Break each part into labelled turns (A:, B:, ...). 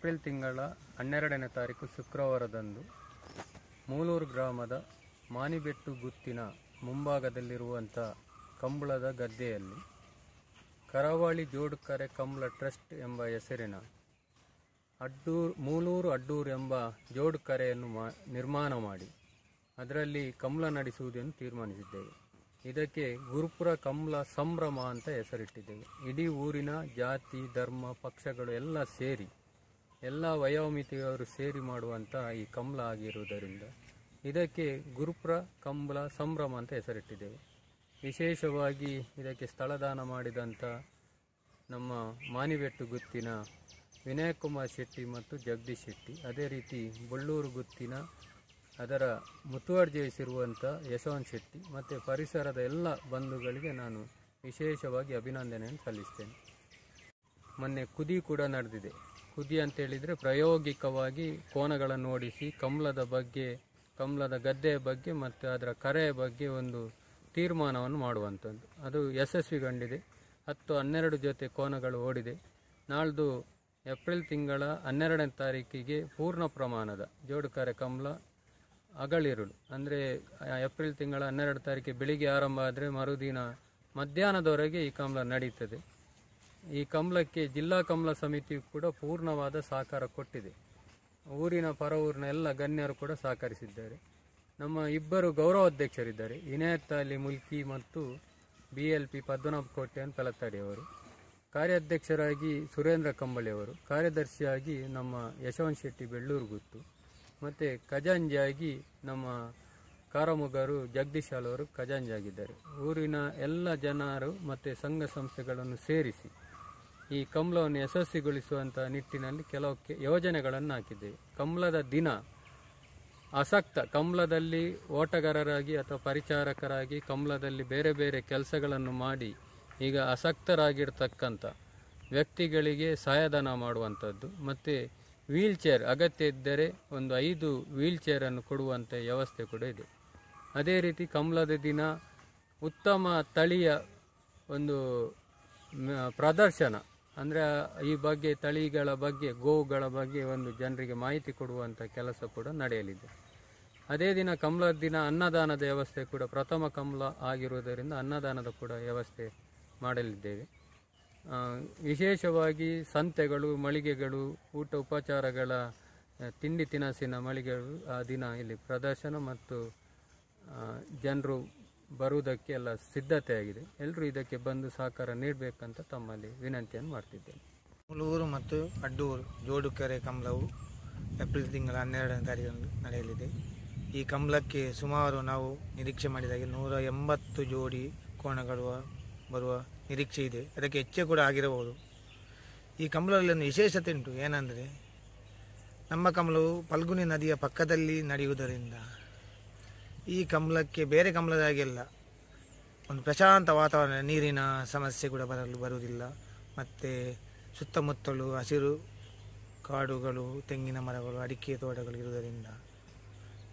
A: April ತಿಂಗಳ ಹನ್ನೆರಡನೇ ತಾರೀಕು ಶುಕ್ರವಾರದಂದು ಮೂಲೂರು ಗ್ರಾಮದ ಮಾನಿಬೆಟ್ಟು ಗುತ್ತಿನ ಮುಂಭಾಗದಲ್ಲಿರುವಂಥ ಕಂಬಳದ ಗದ್ದೆಯಲ್ಲಿ ಕರಾವಳಿ ಕರೆ ಕಂಬಳ ಟ್ರಸ್ಟ್ ಎಂಬ ಹೆಸರಿನ ಅಡ್ಡೂರು ಮೂಲೂರು ಅಡ್ಡೂರು ಎಂಬ ಕರೆಯನ್ನು ಮಾ ನಿರ್ಮಾಣ ಮಾಡಿ ಅದರಲ್ಲಿ ಕಂಬಳ ನಡೆಸುವುದನ್ನು ತೀರ್ಮಾನಿಸಿದ್ದೇವೆ ಇದಕ್ಕೆ ಗುರುಪುರ ಕಂಬಳ ಸಂಭ್ರಮ ಅಂತ ಹೆಸರಿಟ್ಟಿದ್ದೇವೆ ಇಡೀ ಊರಿನ ಜಾತಿ ಧರ್ಮ ಪಕ್ಷಗಳು ಎಲ್ಲ ಸೇರಿ ಎಲ್ಲ ವಯೋಮಿತಿಯವರು ಸೇರಿ ಮಾಡುವಂಥ ಈ ಕಂಬಳ ಆಗಿರುವುದರಿಂದ ಇದಕ್ಕೆ ಗುರುಪ್ರ ಕಂಬಳ ಸಂಭ್ರಮ ಅಂತ ಹೆಸರಿಟ್ಟಿದ್ದೇವೆ ವಿಶೇಷವಾಗಿ ಇದಕ್ಕೆ ಸ್ಥಳದಾನ ಮಾಡಿದಂಥ ನಮ್ಮ ಮಾನಿಬೆಟ್ಟು ಗುತ್ತಿನ ವಿನಯಕುಮಾರ್ ಕುಮಾರ್ ಶೆಟ್ಟಿ ಮತ್ತು ಜಗದೀಶ್ ಶೆಟ್ಟಿ ಅದೇ ರೀತಿ ಬಳ್ಳೂರು ಗುತ್ತಿನ ಅದರ ಮುತುವರ್ಜಯಿಸಿರುವಂಥ ಯಶವಂತ್ ಶೆಟ್ಟಿ ಮತ್ತು ಪರಿಸರದ ಎಲ್ಲ ಬಂಧುಗಳಿಗೆ ನಾನು ವಿಶೇಷವಾಗಿ ಅಭಿನಂದನೆಯನ್ನು ಸಲ್ಲಿಸ್ತೇನೆ ಮೊನ್ನೆ ಕುದಿ ಕೂಡ ನಡೆದಿದೆ ಅಂತ ಅಂತೇಳಿದರೆ ಪ್ರಾಯೋಗಿಕವಾಗಿ ಕೋನಗಳನ್ನು ಓಡಿಸಿ ಕಮಲದ ಬಗ್ಗೆ ಕಮಲದ ಗದ್ದೆಯ ಬಗ್ಗೆ ಮತ್ತು ಅದರ ಕರೆಯ ಬಗ್ಗೆ ಒಂದು ತೀರ್ಮಾನವನ್ನು ಮಾಡುವಂಥದ್ದು ಅದು ಯಶಸ್ವಿಗೊಂಡಿದೆ ಹತ್ತು ಹನ್ನೆರಡು ಜೊತೆ ಕೋನಗಳು ಓಡಿದೆ ನಾಳ್ದು ಏಪ್ರಿಲ್ ತಿಂಗಳ ಹನ್ನೆರಡನೇ ತಾರೀಕಿಗೆ ಪೂರ್ಣ ಪ್ರಮಾಣದ ಜೋಡು ಕರೆ ಕಮಲ ಅಗಳಿರುಳು ಅಂದರೆ ಏಪ್ರಿಲ್ ತಿಂಗಳ ಹನ್ನೆರಡು ತಾರೀಕಿಗೆ ಬೆಳಿಗ್ಗೆ ಆರಂಭ ಆದರೆ ಮರುದಿನ ಮಧ್ಯಾಹ್ನದವರೆಗೆ ಈ ಕಮಲ ನಡೀತದೆ ಈ ಕಮಲಕ್ಕೆ ಜಿಲ್ಲಾ ಕಮಲ ಸಮಿತಿ ಕೂಡ ಪೂರ್ಣವಾದ ಸಹಕಾರ ಕೊಟ್ಟಿದೆ ಊರಿನ ಪರ ಊರಿನ ಎಲ್ಲ ಗಣ್ಯರು ಕೂಡ ಸಹಕರಿಸಿದ್ದಾರೆ ನಮ್ಮ ಇಬ್ಬರು ಗೌರವಾಧ್ಯಕ್ಷರಿದ್ದಾರೆ ಇನಾಯತ್ ಅಲಿ ಮುಲ್ಕಿ ಮತ್ತು B L P Padmanabha Kotian ಪಲತ್ತಾಡಿಯವರು ಕಾರ್ಯಾಧ್ಯಕ್ಷರಾಗಿ ಸುರೇಂದ್ರ ಕಂಬಳಿಯವರು ಕಾರ್ಯದರ್ಶಿಯಾಗಿ ನಮ್ಮ ಯಶವಂತ್ ಶೆಟ್ಟಿ ಬೆಳ್ಳೂರು ಗುತ್ತು ಮತ್ತು ಖಜಾಂಜಿಯಾಗಿ ನಮ್ಮ ಕಾರಮುಗರು ಜಗದೀಶ್ ಅವರು ಖಜಾಂಜಾಗಿದ್ದಾರೆ ಊರಿನ ಎಲ್ಲ ಜನರು ಮತ್ತು ಸಂಘ ಸಂಸ್ಥೆಗಳನ್ನು ಸೇರಿಸಿ ಈ ಕಮಲವನ್ನು ಯಶಸ್ವಿಗೊಳಿಸುವಂಥ ನಿಟ್ಟಿನಲ್ಲಿ ಕೆಲವು ಯೋಜನೆಗಳನ್ನು ಹಾಕಿದ್ದೇವೆ ಕಮಲದ ದಿನ ಆಸಕ್ತ ಕಮಲದಲ್ಲಿ ಓಟಗಾರರಾಗಿ ಅಥವಾ ಪರಿಚಾರಕರಾಗಿ ಕಮಲದಲ್ಲಿ ಬೇರೆ ಬೇರೆ ಕೆಲಸಗಳನ್ನು ಮಾಡಿ ಈಗ ಆಸಕ್ತರಾಗಿರ್ತಕ್ಕಂಥ ವ್ಯಕ್ತಿಗಳಿಗೆ ಸಹಾಯಧನ ಮಾಡುವಂಥದ್ದು ಮತ್ತು ವೀಲ್ ಚೇರ್ ಅಗತ್ಯ ಇದ್ದರೆ ಒಂದು ಐದು ವೀಲ್ ಚೇರನ್ನು ಕೊಡುವಂಥ ವ್ಯವಸ್ಥೆ ಕೂಡ ಇದೆ ಅದೇ ರೀತಿ ಕಮಲದ ದಿನ ಉತ್ತಮ ತಳಿಯ ಒಂದು ಪ್ರದರ್ಶನ ಅಂದರೆ ಈ ಬಗ್ಗೆ ತಳಿಗಳ ಬಗ್ಗೆ ಗೋವುಗಳ ಬಗ್ಗೆ ಒಂದು ಜನರಿಗೆ ಮಾಹಿತಿ ಕೊಡುವಂಥ ಕೆಲಸ ಕೂಡ ನಡೆಯಲಿದೆ ಅದೇ ದಿನ ಕಮಲದ ದಿನ ಅನ್ನದಾನದ ವ್ಯವಸ್ಥೆ ಕೂಡ ಪ್ರಥಮ ಕಮಲ ಆಗಿರುವುದರಿಂದ ಅನ್ನದಾನದ ಕೂಡ ವ್ಯವಸ್ಥೆ ಮಾಡಲಿದ್ದೇವೆ ವಿಶೇಷವಾಗಿ ಸಂತೆಗಳು ಮಳಿಗೆಗಳು ಊಟ ಉಪಚಾರಗಳ ತಿಂಡಿ ತಿನಸಿನ ಮಳಿಗೆಗಳು ಆ ದಿನ ಇಲ್ಲಿ ಪ್ರದರ್ಶನ ಮತ್ತು ಜನರು ಬರುವುದಕ್ಕೆ ಎಲ್ಲ ಸಿದ್ಧತೆ ಆಗಿದೆ ಎಲ್ಲರೂ ಇದಕ್ಕೆ ಬಂದು ಸಹಕಾರ ನೀಡಬೇಕಂತ ತಮ್ಮಲ್ಲಿ ವಿನಂತಿಯನ್ನು ಮಾಡ್ತಿದ್ದೇನೆ
B: ಮೂಲೂರು ಮತ್ತು ಅಡ್ಡೂರು ಕೆರೆ ಕಮಲವು ಏಪ್ರಿಲ್ ತಿಂಗಳ ಹನ್ನೆರಡನೇ ತಾರೀಕು ನಡೆಯಲಿದೆ ಈ ಕಂಬಳಕ್ಕೆ ಸುಮಾರು ನಾವು ನಿರೀಕ್ಷೆ ಮಾಡಿದಾಗ ನೂರ ಎಂಬತ್ತು ಜೋಡಿ ಕೋಣಗಳು ಬರುವ ನಿರೀಕ್ಷೆ ಇದೆ ಅದಕ್ಕೆ ಹೆಚ್ಚೆ ಕೂಡ ಆಗಿರಬಹುದು ಈ ಕಂಬಳದಲ್ಲಿ ಒಂದು ವಿಶೇಷತೆ ಉಂಟು ಏನಂದರೆ ನಮ್ಮ ಕಂಬಳವು ಫಲ್ಗುನಿ ನದಿಯ ಪಕ್ಕದಲ್ಲಿ ನಡೆಯುವುದರಿಂದ ಈ ಕಮಲಕ್ಕೆ ಬೇರೆ ಹಾಗೆ ಒಂದು ಪ್ರಶಾಂತ ವಾತಾವರಣ ನೀರಿನ ಸಮಸ್ಯೆ ಕೂಡ ಬರಲು ಬರುವುದಿಲ್ಲ ಮತ್ತು ಸುತ್ತಮುತ್ತಲು ಹಸಿರು ಕಾಡುಗಳು ತೆಂಗಿನ ಮರಗಳು ಅಡಿಕೆ ತೋಟಗಳು ಇರುವುದರಿಂದ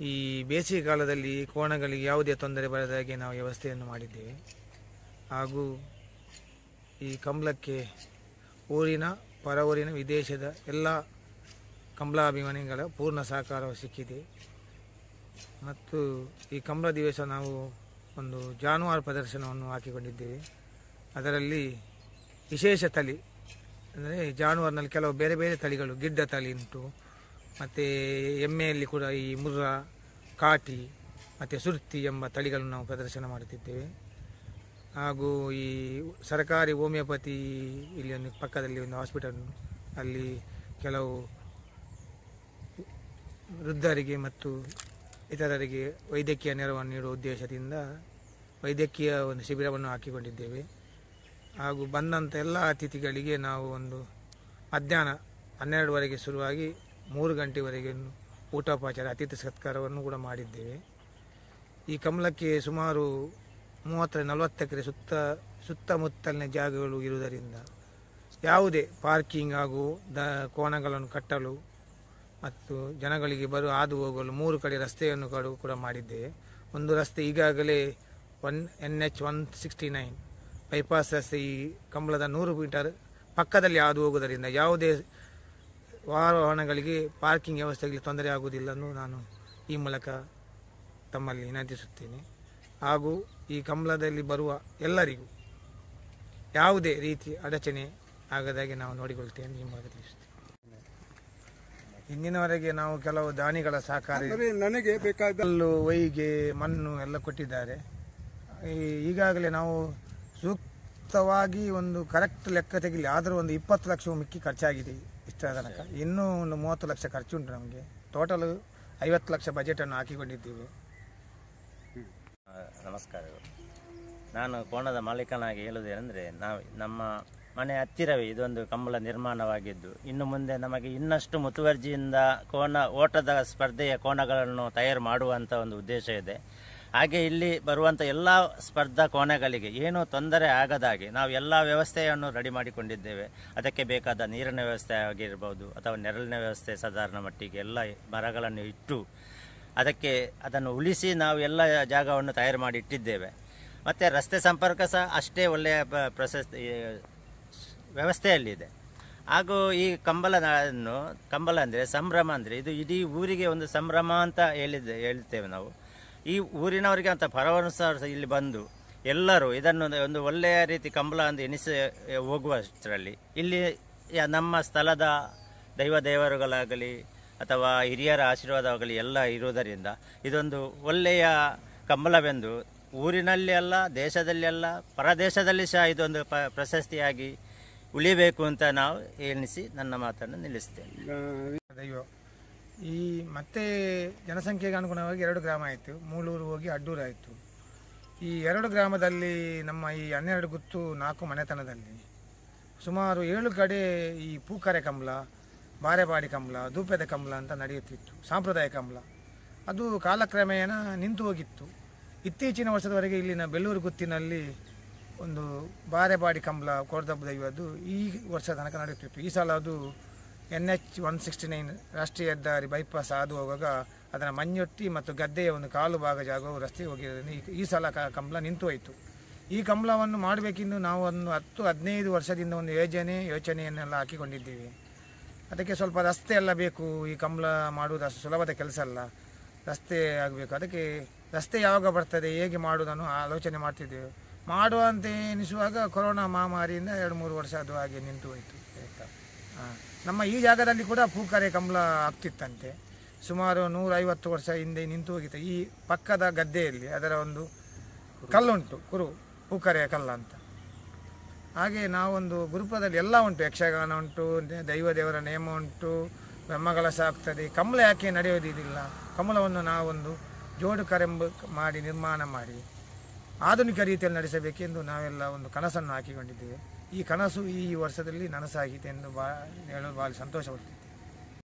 B: ಈ ಬೇಸಿಗೆ ಕಾಲದಲ್ಲಿ ಕೋಣಗಳಿಗೆ ಯಾವುದೇ ತೊಂದರೆ ಬರದ ಹಾಗೆ ನಾವು ವ್ಯವಸ್ಥೆಯನ್ನು ಮಾಡಿದ್ದೇವೆ ಹಾಗೂ ಈ ಕಂಬಳಕ್ಕೆ ಊರಿನ ಪರ ಊರಿನ ವಿದೇಶದ ಎಲ್ಲ ಕಂಬಳಾಭಿಮಾನಿಗಳ ಪೂರ್ಣ ಸಹಕಾರವು ಸಿಕ್ಕಿದೆ ಮತ್ತು ಈ ಕಂಬಳ ದಿವಸ ನಾವು ಒಂದು ಜಾನುವಾರು ಪ್ರದರ್ಶನವನ್ನು ಹಾಕಿಕೊಂಡಿದ್ದೇವೆ ಅದರಲ್ಲಿ ವಿಶೇಷ ತಳಿ ಅಂದರೆ ಜಾನುವಾರಿನಲ್ಲಿ ಕೆಲವು ಬೇರೆ ಬೇರೆ ತಳಿಗಳು ಗಿಡ್ಡ ತಳಿ ಉಂಟು ಮತ್ತು ಎಮ್ಮೆಯಲ್ಲಿ ಕೂಡ ಈ ಮುರ್ರ ಕಾಟಿ ಮತ್ತು ಸುರ್ತಿ ಎಂಬ ತಳಿಗಳನ್ನು ನಾವು ಪ್ರದರ್ಶನ ಮಾಡುತ್ತಿದ್ದೇವೆ ಹಾಗೂ ಈ ಸರ್ಕಾರಿ ಹೋಮಿಯೋಪತಿ ಇಲ್ಲಿ ಒಂದು ಪಕ್ಕದಲ್ಲಿ ಒಂದು ಹಾಸ್ಪಿಟಲ್ ಅಲ್ಲಿ ಕೆಲವು ವೃದ್ಧರಿಗೆ ಮತ್ತು ಇತರರಿಗೆ ವೈದ್ಯಕೀಯ ನೆರವನ್ನು ನೀಡುವ ಉದ್ದೇಶದಿಂದ ವೈದ್ಯಕೀಯ ಒಂದು ಶಿಬಿರವನ್ನು ಹಾಕಿಕೊಂಡಿದ್ದೇವೆ ಹಾಗೂ ಬಂದಂಥ ಎಲ್ಲ ಅತಿಥಿಗಳಿಗೆ ನಾವು ಒಂದು ಮಧ್ಯಾಹ್ನ ಹನ್ನೆರಡುವರೆಗೆ ಶುರುವಾಗಿ ಮೂರು ಗಂಟೆವರೆಗೆ ಊಟೋಪಚಾರ ಅತಿಥಿ ಸತ್ಕಾರವನ್ನು ಕೂಡ ಮಾಡಿದ್ದೇವೆ ಈ ಕಮಲಕ್ಕೆ ಸುಮಾರು ಮೂವತ್ತರ ನಲವತ್ತು ಸುತ್ತ ಸುತ್ತಮುತ್ತಲಿನ ಜಾಗಗಳು ಇರುವುದರಿಂದ ಯಾವುದೇ ಪಾರ್ಕಿಂಗ್ ಹಾಗೂ ದ ಕೋಣಗಳನ್ನು ಕಟ್ಟಲು ಮತ್ತು ಜನಗಳಿಗೆ ಬರು ಹಾದು ಹೋಗಲು ಮೂರು ಕಡೆ ರಸ್ತೆಯನ್ನು ಕೂಡ ಮಾಡಿದ್ದೇವೆ ಒಂದು ರಸ್ತೆ ಈಗಾಗಲೇ one N H one sixty nine bypass ರಸ್ತೆ ಈ ಕಂಬಳದ ನೂರು ಮೀಟರ್ ಪಕ್ಕದಲ್ಲಿ ಹಾದು ಹೋಗುವುದರಿಂದ ಯಾವುದೇ ವಾಹನಗಳಿಗೆ ಪಾರ್ಕಿಂಗ್ ವ್ಯವಸ್ಥೆಗಳಿಗೆ ತೊಂದರೆ ಆಗುವುದಿಲ್ಲ ನಾನು ಈ ಮೂಲಕ ತಮ್ಮಲ್ಲಿ ವಿನಂತಿಸುತ್ತೇನೆ ಹಾಗೂ ಈ ಕಂಬಳದಲ್ಲಿ ಬರುವ ಎಲ್ಲರಿಗೂ ಯಾವುದೇ ರೀತಿ ಅಡಚಣೆ ಆಗದಾಗಿ ನಾವು ನೋಡಿಕೊಳ್ತೇವೆ ಈ ಮೂಲಕ ತಿಳಿಸುತ್ತೇವೆ ಇಂದಿನವರೆಗೆ ನಾವು ಕೆಲವು ದಾನಿಗಳ ಸಹಕಾರಿ ನನಗೆ ಬೇಕಾದ ವೈಗೆ ಮಣ್ಣು ಎಲ್ಲ ಕೊಟ್ಟಿದ್ದಾರೆ ಈಗಾಗಲೇ ನಾವು ಸೂಕ್ತವಾಗಿ ಒಂದು ಕರೆಕ್ಟ್ ಲೆಕ್ಕ ತೆಗಿಲಿ ಆದರೂ ಒಂದು ಇಪ್ಪತ್ತು ಲಕ್ಷ ಮಿಕ್ಕಿ ಖರ್ಚಾಗಿದೆ ಇಷ್ಟರ ತನಕ ಇನ್ನೂ ಒಂದು ಮೂವತ್ತು ಲಕ್ಷ ಉಂಟು ನಮಗೆ ಟೋಟಲ್ ಐವತ್ತು ಲಕ್ಷ ಬಜೆಟನ್ನು ಹಾಕಿಕೊಂಡಿದ್ದೀವಿ
C: ನಮಸ್ಕಾರಗಳು ನಾನು ಕೋಣದ ಮಾಲೀಕನಾಗಿ ಹೇಳುವುದೇನೆಂದರೆ ನಾವು ನಮ್ಮ ಮನೆ ಹತ್ತಿರವೇ ಇದೊಂದು ಕಂಬಳ ನಿರ್ಮಾಣವಾಗಿದ್ದು ಇನ್ನು ಮುಂದೆ ನಮಗೆ ಇನ್ನಷ್ಟು ಮುತುವರ್ಜಿಯಿಂದ ಕೋಣ ಓಟದ ಸ್ಪರ್ಧೆಯ ಕೋಣಗಳನ್ನು ತಯಾರು ಮಾಡುವಂಥ ಒಂದು ಉದ್ದೇಶ ಇದೆ ಹಾಗೆ ಇಲ್ಲಿ ಬರುವಂಥ ಎಲ್ಲ ಸ್ಪರ್ಧಾ ಕೋಣೆಗಳಿಗೆ ಏನು ತೊಂದರೆ ಆಗದಾಗಿ ನಾವು ಎಲ್ಲ ವ್ಯವಸ್ಥೆಯನ್ನು ರೆಡಿ ಮಾಡಿಕೊಂಡಿದ್ದೇವೆ ಅದಕ್ಕೆ ಬೇಕಾದ ನೀರಿನ ವ್ಯವಸ್ಥೆ ಆಗಿರ್ಬೋದು ಅಥವಾ ನೆರಳಿನ ವ್ಯವಸ್ಥೆ ಸಾಧಾರಣ ಮಟ್ಟಿಗೆ ಎಲ್ಲ ಮರಗಳನ್ನು ಇಟ್ಟು ಅದಕ್ಕೆ ಅದನ್ನು ಉಳಿಸಿ ನಾವು ಎಲ್ಲ ಜಾಗವನ್ನು ತಯಾರು ಮಾಡಿ ಇಟ್ಟಿದ್ದೇವೆ ಮತ್ತು ರಸ್ತೆ ಸಂಪರ್ಕ ಸಹ ಅಷ್ಟೇ ಒಳ್ಳೆಯ ಪ್ರಶಸ್ತಿ ವ್ಯವಸ್ಥೆಯಲ್ಲಿದೆ ಹಾಗೂ ಈ ಕಂಬಳನ್ನು ಕಂಬಲ ಅಂದರೆ ಸಂಭ್ರಮ ಅಂದರೆ ಇದು ಇಡೀ ಊರಿಗೆ ಒಂದು ಸಂಭ್ರಮ ಅಂತ ಹೇಳಿದ್ದೆ ಹೇಳ್ತೇವೆ ನಾವು ಈ ಊರಿನವರಿಗೆ ಅಂತ ಪರವನುಸಾರ ಇಲ್ಲಿ ಬಂದು ಎಲ್ಲರೂ ಇದನ್ನು ಒಂದು ಒಳ್ಳೆಯ ರೀತಿ ಕಂಬಳ ಅಂತ ಎನಿಸ ಹೋಗುವಷ್ಟರಲ್ಲಿ ಇಲ್ಲಿ ನಮ್ಮ ಸ್ಥಳದ ದೈವ ದೇವರುಗಳಾಗಲಿ ಅಥವಾ ಹಿರಿಯರ ಆಶೀರ್ವಾದವಾಗಲಿ ಎಲ್ಲ ಇರುವುದರಿಂದ ಇದೊಂದು ಒಳ್ಳೆಯ ಕಂಬಲವೆಂದು ಊರಿನಲ್ಲಿ ಅಲ್ಲ ದೇಶದಲ್ಲಿ ಅಲ್ಲ ಪರದೇಶದಲ್ಲಿ ಸಹ ಇದೊಂದು ಪ ಪ್ರಶಸ್ತಿಯಾಗಿ ಉಳಿಬೇಕು ಅಂತ ನಾವು ಎನಿಸಿ ನನ್ನ ಮಾತನ್ನು ನಿಲ್ಲಿಸ್ತೇವೆ ದೈವ
B: ಈ ಮತ್ತೆ ಜನಸಂಖ್ಯೆಗೆ ಅನುಗುಣವಾಗಿ ಎರಡು ಗ್ರಾಮ ಆಯಿತು ಮೂಳೂರು ಹೋಗಿ ಅಡ್ಡೂರು ಈ ಎರಡು ಗ್ರಾಮದಲ್ಲಿ ನಮ್ಮ ಈ ಹನ್ನೆರಡು ಗುತ್ತು ನಾಲ್ಕು ಮನೆತನದಲ್ಲಿ ಸುಮಾರು ಏಳು ಕಡೆ ಈ ಪೂಕರೆ ಕಂಬ್ಲ ಬಾರೆಬಾಡಿ ಕಂಬ್ಲ ದೂಪದ ಕಂಬ್ಲ ಅಂತ ನಡೆಯುತ್ತಿತ್ತು ಸಾಂಪ್ರದಾಯಿಕ ಕಂಬ್ಲ ಅದು ಕಾಲಕ್ರಮೇಣ ನಿಂತು ಹೋಗಿತ್ತು ಇತ್ತೀಚಿನ ವರ್ಷದವರೆಗೆ ಇಲ್ಲಿನ ಬೆಳ್ಳೂರು ಗುತ್ತಿನಲ್ಲಿ ಒಂದು ಬಾಡಿ ಕಂಬಳ ಕೋರ್ದಬ್ಬು ದೈವದ್ದು ಈ ವರ್ಷ ತನಕ ನಡೆಯುತ್ತಿತ್ತು ಈ ಸಲ ಅದು N H one sixty nine ರಾಷ್ಟ್ರೀಯ ಹೆದ್ದಾರಿ ಬೈಪಾಸ್ ಹಾದು ಹೋಗುವಾಗ ಅದರ ಮಂಜೊಟ್ಟಿ ಮತ್ತು ಗದ್ದೆಯ ಒಂದು ಕಾಲು ಭಾಗ ಜಾಗವು ರಸ್ತೆ ಹೋಗಿರೋದನ್ನು ಈ ಸಲ ಕಂಬಳ ನಿಂತು ಹೋಯಿತು ಈ ಕಂಬಳವನ್ನು ಮಾಡಬೇಕೆಂದು ನಾವು ಒಂದು ಹತ್ತು ಹದಿನೈದು ವರ್ಷದಿಂದ ಒಂದು ಯೋಜನೆ ಯೋಚನೆಯನ್ನೆಲ್ಲ ಹಾಕಿಕೊಂಡಿದ್ದೀವಿ ಅದಕ್ಕೆ ಸ್ವಲ್ಪ ರಸ್ತೆ ಎಲ್ಲ ಬೇಕು ಈ ಕಂಬಳ ಮಾಡುವುದು ಅಷ್ಟು ಸುಲಭದ ಕೆಲಸ ಅಲ್ಲ ರಸ್ತೆ ಆಗಬೇಕು ಅದಕ್ಕೆ ರಸ್ತೆ ಯಾವಾಗ ಬರ್ತದೆ ಹೇಗೆ ಮಾಡುವುದನ್ನು ಆಲೋಚನೆ ಮಾಡ್ತಿದ್ದೇವೆ ಮಾಡುವಂತೆ ಎನಿಸುವಾಗ ಕೊರೋನಾ ಮಹಾಮಾರಿಯಿಂದ ಎರಡು ಮೂರು ವರ್ಷ ಅದು ಹಾಗೆ ನಿಂತು ಹೋಯಿತು ನಮ್ಮ ಈ ಜಾಗದಲ್ಲಿ ಕೂಡ ಪೂಕರೆ ಕಂಬಳ ಆಗ್ತಿತ್ತಂತೆ ಸುಮಾರು ನೂರೈವತ್ತು ವರ್ಷ ಹಿಂದೆ ನಿಂತು ಹೋಗಿತ್ತು ಈ ಪಕ್ಕದ ಗದ್ದೆಯಲ್ಲಿ ಅದರ ಒಂದು ಕಲ್ಲುಂಟು ಕುರು ಪೂಕರೆಯ ಕಲ್ಲ ಅಂತ ಹಾಗೆ ನಾವೊಂದು ಗುರುಪದಲ್ಲಿ ಎಲ್ಲ ಉಂಟು ಯಕ್ಷಗಾನ ಉಂಟು ದೈವ ದೇವರ ನೇಮ ಉಂಟು ಬ್ರಹ್ಮಗಳ ಆಗ್ತದೆ ಕಮಲ ಯಾಕೆ ನಡೆಯೋದಿಲ್ಲ ಕಮಲವನ್ನು ನಾವೊಂದು ಜೋಡು ಕರೆಂಬು ಮಾಡಿ ನಿರ್ಮಾಣ ಮಾಡಿ ಆಧುನಿಕ ರೀತಿಯಲ್ಲಿ ನಡೆಸಬೇಕೆಂದು ನಾವೆಲ್ಲ ಒಂದು ಕನಸನ್ನು ಹಾಕಿಕೊಂಡಿದ್ದೇವೆ ಈ ಕನಸು ಈ ವರ್ಷದಲ್ಲಿ ನನಸಾಗಿದೆ ಎಂದು ಬಾ ಹೇಳಲು ಭಾಳ